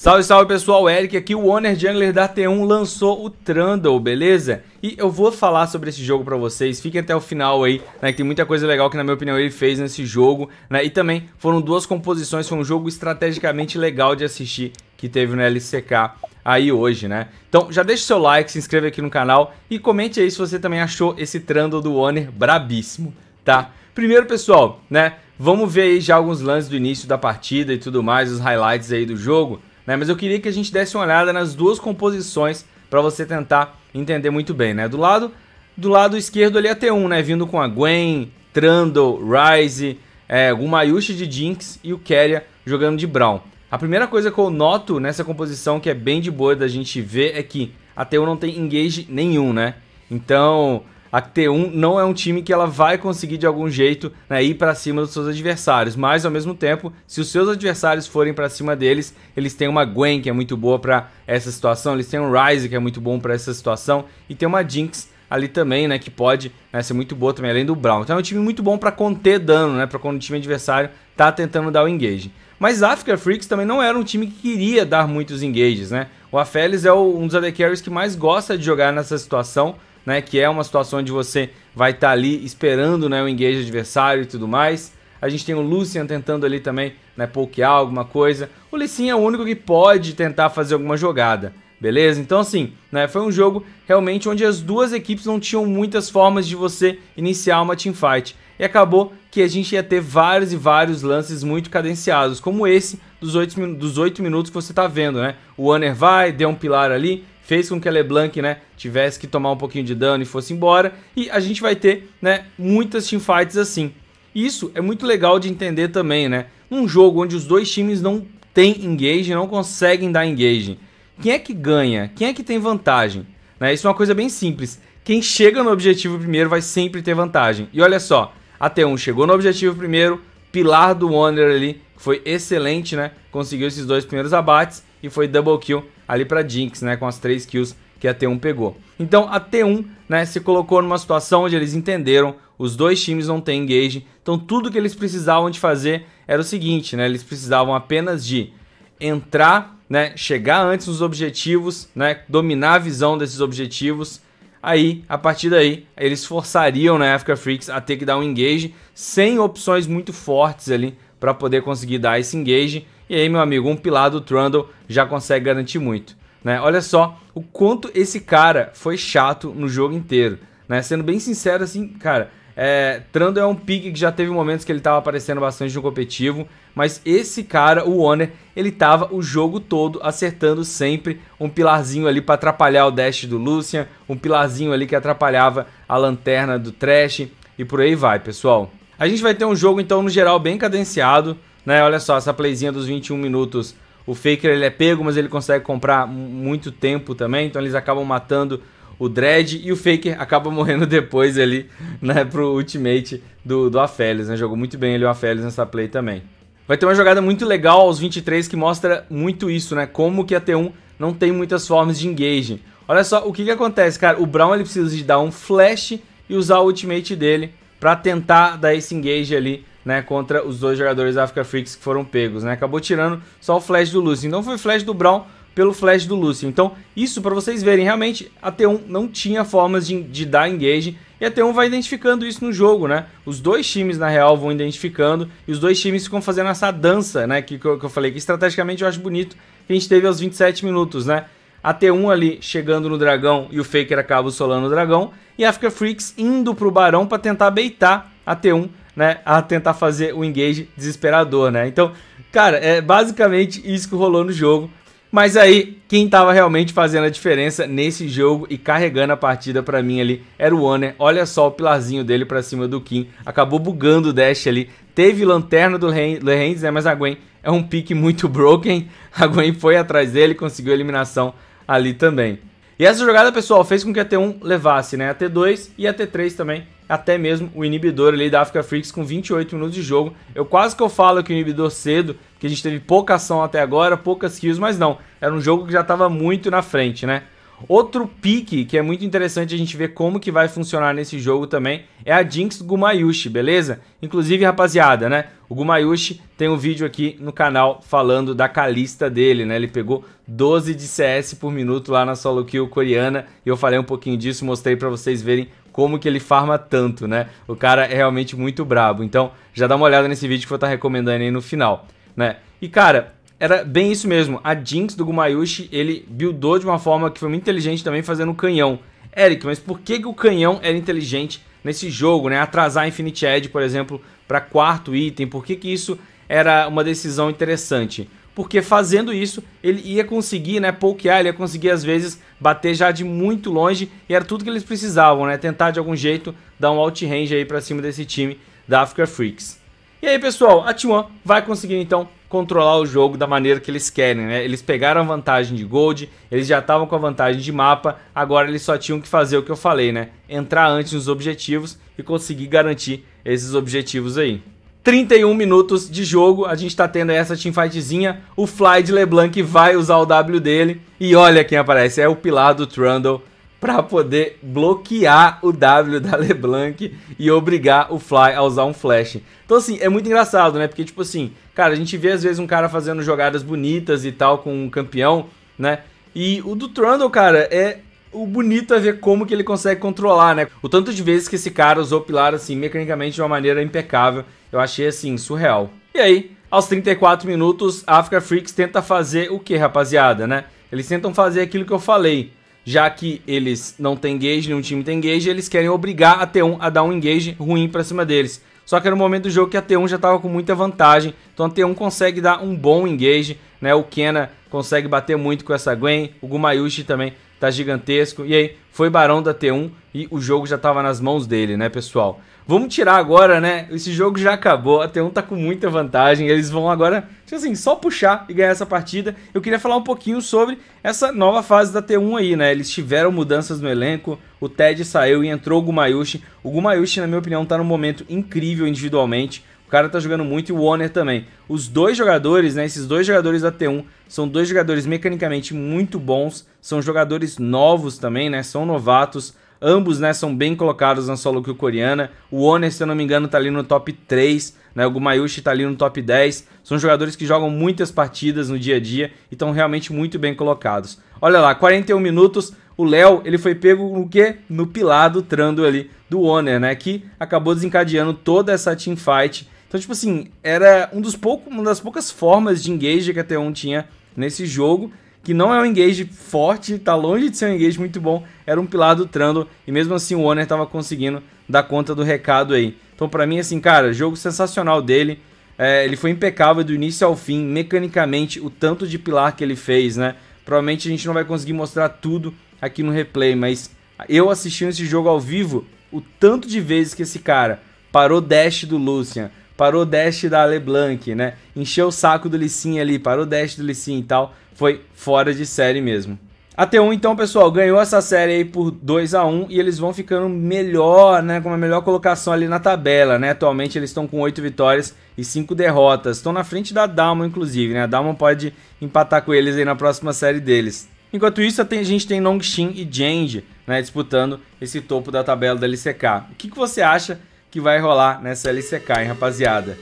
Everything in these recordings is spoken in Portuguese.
Salve, salve pessoal, Eric aqui, o Owner Jungler da T1 lançou o Trundle, beleza? E eu vou falar sobre esse jogo pra vocês, fiquem até o final aí, né, que tem muita coisa legal que na minha opinião ele fez nesse jogo, né, e também foram duas composições, foi um jogo estrategicamente legal de assistir que teve no LCK aí hoje, né? Então já deixa o seu like, se inscreva aqui no canal e comente aí se você também achou esse Trundle do Owner brabíssimo, tá? Primeiro pessoal, né, vamos ver aí já alguns lances do início da partida e tudo mais, os highlights aí do jogo né? Mas eu queria que a gente desse uma olhada nas duas composições para você tentar entender muito bem, né? Do lado do lado esquerdo ali é T1, né? Vindo com a Gwen, Trundle, Ryze, é, Mayushi de Jinx e o Keria jogando de Brown. A primeira coisa que eu noto nessa composição que é bem de boa da gente ver é que a T1 não tem engage nenhum, né? Então, a T1 não é um time que ela vai conseguir de algum jeito né, ir para cima dos seus adversários, mas ao mesmo tempo, se os seus adversários forem para cima deles, eles têm uma Gwen que é muito boa para essa situação, eles têm um Ryze que é muito bom para essa situação e tem uma Jinx ali também, né, que pode né, ser muito boa também, além do Brown. Então é um time muito bom para conter dano, né, para quando o time adversário tá tentando dar o engage. Mas Africa Freaks também não era um time que queria dar muitos engages, né? O Afelis é o, um dos AD Carries que mais gosta de jogar nessa situação, né? Que é uma situação onde você vai estar tá ali esperando né, o engage adversário e tudo mais. A gente tem o Lucian tentando ali também, né, pokear alguma coisa. O Lissin é o único que pode tentar fazer alguma jogada, beleza? Então assim, né, foi um jogo realmente onde as duas equipes não tinham muitas formas de você iniciar uma teamfight. E acabou que a gente ia ter vários e vários lances muito cadenciados, como esse dos 8, dos 8 minutos que você está vendo, né? O Hunter vai, deu um pilar ali, fez com que a LeBlanc, né, tivesse que tomar um pouquinho de dano e fosse embora. E a gente vai ter, né, muitas teamfights assim. Isso é muito legal de entender também, né? jogo onde os dois times não têm engage, não conseguem dar engage. Quem é que ganha? Quem é que tem vantagem? Né? Isso é uma coisa bem simples. Quem chega no objetivo primeiro vai sempre ter vantagem. E olha só, até um 1 chegou no objetivo primeiro, pilar do owner ali foi excelente, né? Conseguiu esses dois primeiros abates e foi double kill ali para Jinx, né? Com as três kills que a T1 pegou. Então a T1 né, se colocou numa situação onde eles entenderam, os dois times não têm engage, então tudo que eles precisavam de fazer era o seguinte, né? Eles precisavam apenas de entrar, né, chegar antes nos objetivos, né, dominar a visão desses objetivos. Aí, a partir daí, eles forçariam né, a Africa Freaks a ter que dar um engage sem opções muito fortes ali para poder conseguir dar esse engage. E aí, meu amigo, um pilar do Trundle já consegue garantir muito. Né? Olha só o quanto esse cara foi chato no jogo inteiro. Né? Sendo bem sincero, assim, cara, é, Trundle é um pick que já teve momentos que ele estava aparecendo bastante no competitivo, mas esse cara, o Warner, ele tava o jogo todo acertando sempre um pilarzinho ali para atrapalhar o dash do Lucian, um pilarzinho ali que atrapalhava a lanterna do Trash e por aí vai, pessoal. A gente vai ter um jogo, então, no geral, bem cadenciado. Né? Olha só, essa playzinha dos 21 minutos. O Faker ele é pego, mas ele consegue comprar muito tempo também. Então eles acabam matando o Dredd e o Faker acaba morrendo depois ali, né, pro ultimate do, do Aphelios, né? Jogou muito bem ele o Aphelios nessa play também. Vai ter uma jogada muito legal aos 23 que mostra muito isso, né? Como que a T1 não tem muitas formas de engage. Olha só o que que acontece, cara. O Brown ele precisa de dar um flash e usar o ultimate dele para tentar dar esse engage ali, né, contra os dois jogadores da Africa Freaks que foram pegos, né? Acabou tirando só o flash do Lúcio. Então foi o flash do Brown pelo flash do Lúcio. Então, isso para vocês verem, realmente a T1 não tinha formas de, de dar engage e a T1 vai identificando isso no jogo, né? Os dois times, na real, vão identificando e os dois times ficam fazendo essa dança, né? Que, que, eu, que eu falei, que estrategicamente eu acho bonito que a gente teve aos 27 minutos, né? a T1 ali chegando no dragão e o Faker acaba solando o dragão, e a Africa Freaks indo pro barão para tentar beitar a T1, né, a tentar fazer o engage desesperador, né? Então, cara, é basicamente isso que rolou no jogo. Mas aí, quem estava realmente fazendo a diferença nesse jogo e carregando a partida para mim ali era o Warner. Olha só o pilarzinho dele para cima do Kim. Acabou bugando o dash ali. Teve lanterna do Lehens, né? Mas a Gwen é um pique muito broken. A Gwen foi atrás dele, conseguiu a eliminação ali também. E essa jogada, pessoal, fez com que a T1 levasse né, a T2 e a T3 também, até mesmo o inibidor ali da Africa Freaks com 28 minutos de jogo. Eu quase que eu falo que o inibidor cedo, que a gente teve pouca ação até agora, poucas kills, mas não. Era um jogo que já estava muito na frente, né? Outro pique que é muito interessante a gente ver como que vai funcionar nesse jogo também é a Jinx Gumayushi, beleza? Inclusive, rapaziada, né? O Gumayushi tem um vídeo aqui no canal falando da calista dele, né? Ele pegou 12 de CS por minuto lá na solo kill coreana e eu falei um pouquinho disso, mostrei para vocês verem como que ele farma tanto, né? O cara é realmente muito brabo. Então, já dá uma olhada nesse vídeo que eu vou estar tá recomendando aí no final, né? E cara, era bem isso mesmo. A Jinx do Gumayushi, ele buildou de uma forma que foi muito inteligente também fazendo o canhão. Eric, mas por que, que o canhão era inteligente nesse jogo, né? Atrasar a Infinity Edge, por exemplo, para quarto item. Por que, que isso era uma decisão interessante? Porque fazendo isso, ele ia conseguir, né, pokear, ele ia conseguir às vezes bater já de muito longe e era tudo que eles precisavam, né? Tentar de algum jeito dar um outrange aí para cima desse time da Africa Freaks. E aí, pessoal, a T1 vai conseguir então controlar o jogo da maneira que eles querem, né? Eles pegaram a vantagem de gold, eles já estavam com a vantagem de mapa, agora eles só tinham que fazer o que eu falei, né? Entrar antes nos objetivos e conseguir garantir esses objetivos aí. 31 minutos de jogo, a gente tá tendo essa teamfightzinha, o Fly de LeBlanc vai usar o W dele, e olha quem aparece, é o pilar do Trundle, para poder bloquear o W da LeBlanc e obrigar o Fly a usar um flash. Então, assim, é muito engraçado, né? Porque, tipo assim, cara, a gente vê às vezes um cara fazendo jogadas bonitas e tal com um campeão, né? E o do Trundle, cara, é o bonito é ver como que ele consegue controlar, né? O tanto de vezes que esse cara usou o Pilar, assim, mecanicamente de uma maneira impecável. Eu achei, assim, surreal. E aí, aos 34 minutos, a Africa Freaks tenta fazer o que, rapaziada, né? Eles tentam fazer aquilo que eu falei já que eles não têm engage, nenhum time tem engage, eles querem obrigar a T1 a dar um engage ruim pra cima deles. Só que era o um momento do jogo que a T1 já estava com muita vantagem, então a T1 consegue dar um bom engage, né? O Kenna consegue bater muito com essa Gwen, o Gumayushi também tá gigantesco. E aí, foi barão da T1 e o jogo já tava nas mãos dele, né, pessoal? Vamos tirar agora, né? Esse jogo já acabou, a T1 tá com muita vantagem, eles vão agora, tipo assim, só puxar e ganhar essa partida. Eu queria falar um pouquinho sobre essa nova fase da T1 aí, né? Eles tiveram mudanças no elenco, o Ted saiu e entrou o Gumayushi. O Gumayushi, na minha opinião, tá num momento incrível individualmente. O cara tá jogando muito e o Warner também. Os dois jogadores, né? Esses dois jogadores da T1 são dois jogadores mecanicamente muito bons. São jogadores novos também, né? São novatos. Ambos, né, são bem colocados na solo o coreana. O Oner, se eu não me engano, tá ali no top 3, né? O Gumayushi tá ali no top 10. São jogadores que jogam muitas partidas no dia a dia e estão realmente muito bem colocados. Olha lá, 41 minutos. O Léo, ele foi pego no quê? No pilado Trando ali do Oner, né? Que acabou desencadeando toda essa teamfight então, tipo assim, era um dos pouco, uma das poucas formas de engage que a T1 tinha nesse jogo, que não é um engage forte, tá longe de ser um engage muito bom, era um pilar do Trando, e mesmo assim o Owner tava conseguindo dar conta do recado aí. Então, para mim, assim, cara, jogo sensacional dele. É, ele foi impecável do início ao fim, mecanicamente, o tanto de pilar que ele fez, né? Provavelmente a gente não vai conseguir mostrar tudo aqui no replay, mas eu assistindo esse jogo ao vivo, o tanto de vezes que esse cara parou dash do Lucian, parou o dash da Leblanc, né? Encheu o saco do Lissin ali, parou o dash do Lissin e tal. Foi fora de série mesmo. A T1, então, pessoal, ganhou essa série aí por 2 a 1 e eles vão ficando melhor, né? Com uma melhor colocação ali na tabela, né? Atualmente eles estão com 8 vitórias e 5 derrotas. Estão na frente da Dalma, inclusive, né? A Dalma pode empatar com eles aí na próxima série deles. Enquanto isso, a gente tem Longshin e Jange, né? Disputando esse topo da tabela da LCK. O que, que você acha que vai rolar nessa LCK, hein, rapaziada.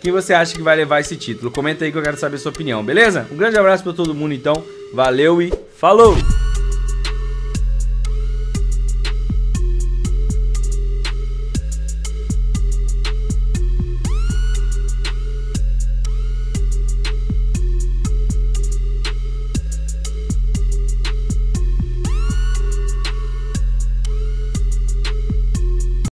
Quem você acha que vai levar esse título? Comenta aí que eu quero saber a sua opinião, beleza? Um grande abraço pra todo mundo, então. Valeu e falou!